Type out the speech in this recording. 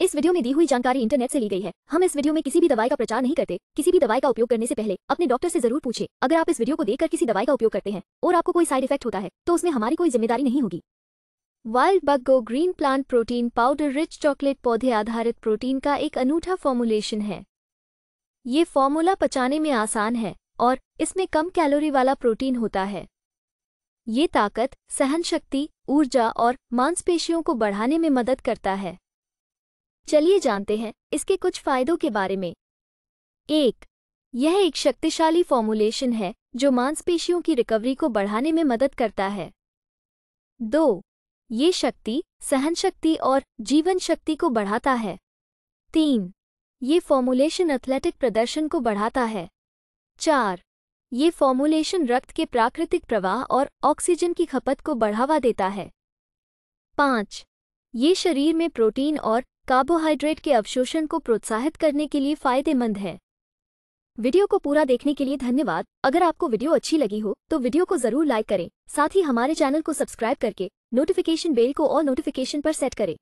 इस वीडियो में दी हुई जानकारी इंटरनेट से ली गई है हम इस वीडियो में किसी भी दवाई का प्रचार नहीं करते किसी भी दवाई का उपयोग करने से पहले अपने डॉक्टर से जरूर पूछे अगर आप इस वीडियो को देखकर किसी दवाई का उपयोग करते हैं और आपको कोई साइड इफेक्ट होता है तो उसमें हमारी कोई जिम्मेदारी नहीं होगी wild bug go green plant protein powder rich chocolate पौधे आधारित प्रोटीन का एक अनूठा फॉर्मुलेशन है ये फॉर्मूला पचाने में आसान है और इसमें कम कैलोरी वाला प्रोटीन होता है ये ताकत सहन शक्ति ऊर्जा और मांसपेशियों को बढ़ाने में मदद करता है चलिए जानते हैं इसके कुछ फायदों के बारे में एक यह एक शक्तिशाली फॉर्मूलेशन है जो मांसपेशियों की रिकवरी को बढ़ाने में मदद करता है दो ये शक्ति सहन शक्ति और जीवन शक्ति को बढ़ाता है तीन ये फॉर्मूलेशन एथलेटिक प्रदर्शन को बढ़ाता है चार ये फॉर्मूलेशन रक्त के प्राकृतिक प्रवाह और ऑक्सीजन की खपत को बढ़ावा देता है पाँच ये शरीर में प्रोटीन और कार्बोहाइड्रेट के अवशोषण को प्रोत्साहित करने के लिए फायदेमंद है वीडियो को पूरा देखने के लिए धन्यवाद अगर आपको वीडियो अच्छी लगी हो तो वीडियो को जरूर लाइक करें साथ ही हमारे चैनल को सब्सक्राइब करके नोटिफिकेशन बेल को और नोटिफिकेशन पर सेट करें